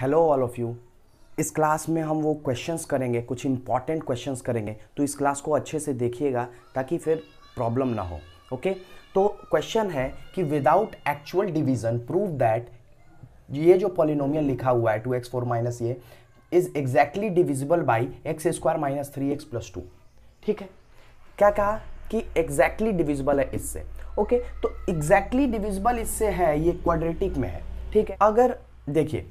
Hello all of you इस class में हम वो क्वेश्चंस करेंगे कुछ इंपॉर्टेंट क्वेश्चंस करेंगे तो इस क्लास को अच्छे से देखिएगा ताकि फिर प्रॉब्लम ना हो ओके okay? तो क्वेश्चन है कि without actual division prove that ये जो पॉलिनोमियल लिखा हुआ है टू एक्स फोर माइनस ये is exactly divisible by x square minus three x plus two ठीक है क्या कहा कि एग्जैक्टली exactly डिविजिबल है इससे ओके okay? तो एग्जैक्टली exactly डिविजिबल इससे है ये क्वाड्रेटिक में है ठीक है अगर देखिए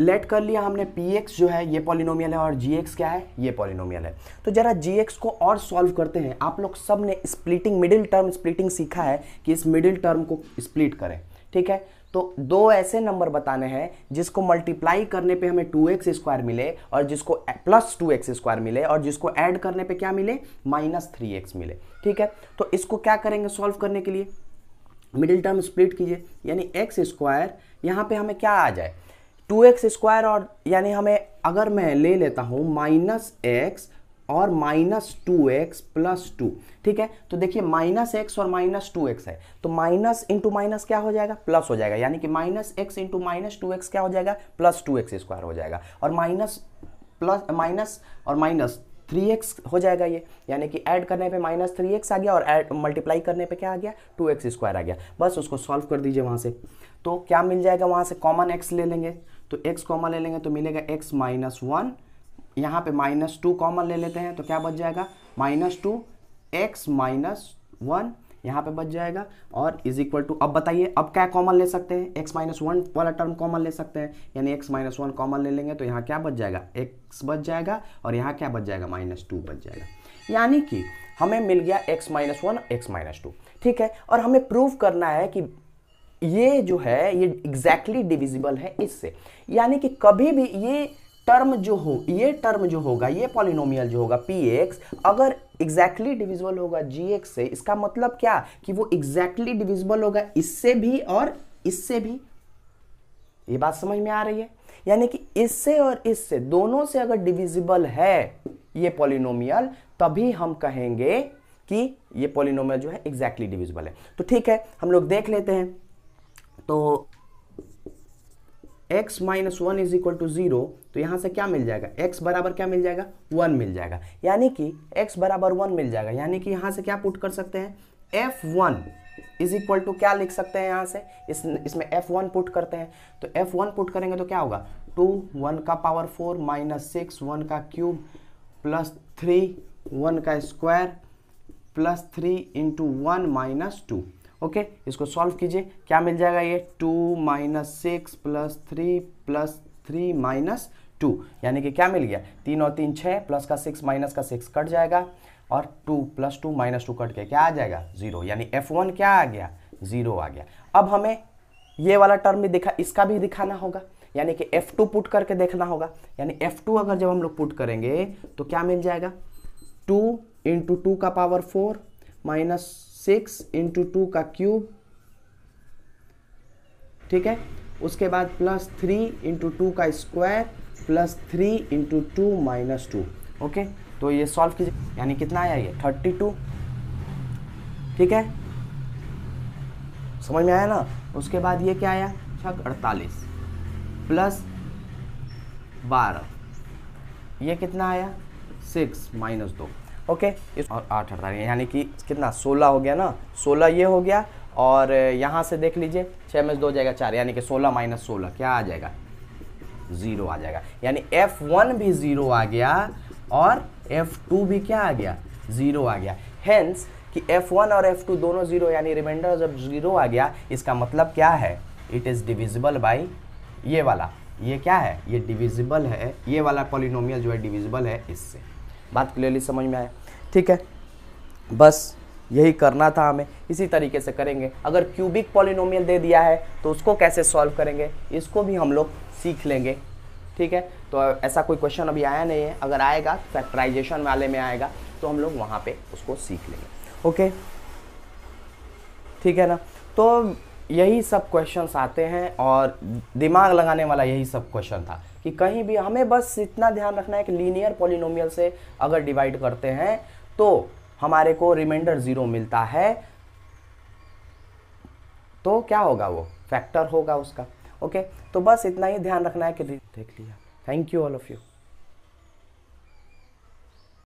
लेट कर लिया हमने पी एक्स जो है ये पॉलिनोमियल है और जी एक्स क्या है ये पॉलिनोमियल है तो जरा जी एक्स को और सॉल्व करते हैं आप लोग सब ने स्प्लिटिंग मिडिल टर्म स्प्लिटिंग सीखा है कि इस मिडिल टर्म को स्प्लिट करें ठीक है तो दो ऐसे नंबर बताने हैं जिसको मल्टीप्लाई करने पे हमें टू एक्स स्क्वायर मिले और जिसको प्लस टू एक्स स्क्वायर मिले और जिसको ऐड करने पे क्या मिले माइनस थ्री एक्स मिले ठीक है तो इसको क्या करेंगे सॉल्व करने के लिए मिडिल टर्म स्प्लिट कीजिए यानी एक्स स्क्वायर यहाँ पे हमें क्या आ जाए टू एक्स स्क्वायर और यानी हमें अगर मैं ले लेता हूँ माइनस एक्स और minus two x plus two ठीक है तो देखिए माइनस एक्स और माइनस टू एक्स है तो माइनस इंटू माइनस क्या हो जाएगा प्लस हो जाएगा यानी कि minus x into minus two x क्या हो जाएगा प्लस टू एक्स स्क्वायर हो जाएगा और माइनस प्लस माइनस और माइनस थ्री एक्स हो जाएगा ये यानी कि ऐड करने पे माइनस थ्री एक्स आ गया और एड मल्टीप्लाई करने पे क्या आ गया टू एक्स स्क्वायर आ गया बस उसको सॉल्व कर दीजिए वहाँ से तो क्या मिल जाएगा वहाँ से कॉमन एक्स ले लेंगे तो x कॉमन ले लेंगे तो मिलेगा x माइनस वन यहाँ पर माइनस टू कॉमन ले लेते हैं तो क्या बच जाएगा minus two x minus one यहाँ पर बच जाएगा और इज इक्वल टू अब बताइए अब क्या कॉमन ले सकते हैं एक्स माइनस वन वाला टर्म कॉमन ले सकते हैं यानी एक्स माइनस वन कॉमन ले लेंगे तो यहाँ क्या बच जाएगा एक्स बच जाएगा और यहाँ क्या बच जाएगा माइनस टू बच जाएगा यानी कि हमें मिल गया x minus one x minus two ठीक है और हमें प्रूव करना है कि ये जो है ये एग्जैक्टली डिविजिबल है इससे यानी कि कभी भी ये टर्म जो हो ये टर्म जो होगा ये पॉलिनोमियल जो होगा पी एक्स अगर एग्जैक्टली डिविजिबल होगा जी एक्स से इसका मतलब क्या कि वो एग्जैक्टली exactly डिविजिबल होगा इससे भी और इससे भी ये बात समझ में आ रही है यानी कि इससे और इससे दोनों से अगर डिविजिबल है ये पॉलिनोमियल तभी हम कहेंगे कि ये पॉलिनोमियल जो है एग्जैक्टली exactly डिविजिबल है तो ठीक है हम लोग देख लेते हैं तो x minus one is equal to zero तो यहाँ से क्या मिल जाएगा x बराबर क्या मिल जाएगा वन मिल जाएगा यानी कि x बराबर वन मिल जाएगा यानी कि यहाँ से क्या पुट कर सकते हैं F one is equal to क्या लिख सकते हैं यहाँ से इस इसमें एफ वन पुट करते हैं तो एफ वन पुट करेंगे तो क्या होगा टू वन का power four minus six one का क्यूब प्लस थ्री वन का square plus three into one minus two okay इसको सॉल्व कीजिए क्या मिल जाएगा ये two minus six plus three plus three minus two यानी कि क्या मिल गया तीन और तीन छः प्लस का सिक्स माइनस का सिक्स कट जाएगा और two plus two minus two cut के क्या आ जाएगा जीरो यानी एफ वन क्या आ गया जीरो आ गया अब हमें ये वाला टर्म भी दिखा इसका भी दिखाना होगा यानी कि एफ टू पुट करके देखना होगा यानी एफ टू अगर जब हम लोग पुट करेंगे तो क्या मिल जाएगा टू इंटू टू का power four minus six into two का क्यूब ठीक है उसके बाद प्लस थ्री इंटू टू का square plus three into two minus two okay तो ये सॉल्व कीजिए यानी कितना आया ये थर्टी टू ठीक है समझ में आया ना उसके बाद ये क्या आया छक अड़तालीस प्लस बारह ये कितना आया सिक्स माइनस दो ओके और आठ अड़तालीस यानी कि कितना सोलह हो गया ना सोलह ये हो गया और यहाँ से देख लीजिए छः में दो जाएगा चार यानी कि सोलह माइनस सोलह क्या आ जाएगा ज़ीरो आ जाएगा यानी एफ वन भी ज़ीरो आ गया और एफ टू भी क्या आ गया ज़ीरो आ गया हेंस कि वन और एफ टू दोनों जीरो यानी रिमाइंडर जब जीरो आ गया इसका मतलब क्या है इट इज़ डिविजिबल बाई ये वाला ये क्या है ये डिविजिबल है ये वाला पॉलिनोमियल जो है डिविजिबल है इससे बात क्लियरली समझ में आया ठीक है बस यही करना था हमें इसी तरीके से करेंगे अगर क्यूबिक पॉलिनोमियल दे दिया है तो उसको कैसे सॉल्व करेंगे इसको भी हम लोग सीख लेंगे ठीक है तो ऐसा कोई क्वेश्चन अभी आया नहीं है अगर आएगा फैक्ट्राइजेशन वाले में आएगा तो हम लोग वहाँ पर उसको सीख लेंगे ओके ठीक है ना तो यही सब क्वेश्चंस आते हैं और दिमाग लगाने वाला यही सब क्वेश्चन था कि कहीं भी हमें बस इतना ध्यान रखना है कि लीनियर पोलिनोमियल से अगर डिवाइड करते हैं तो हमारे को रिमाइंडर ज़ीरो मिलता है तो क्या होगा वो फैक्टर होगा उसका ओके तो बस इतना ही ध्यान रखना है कि देख लिया thank you all of you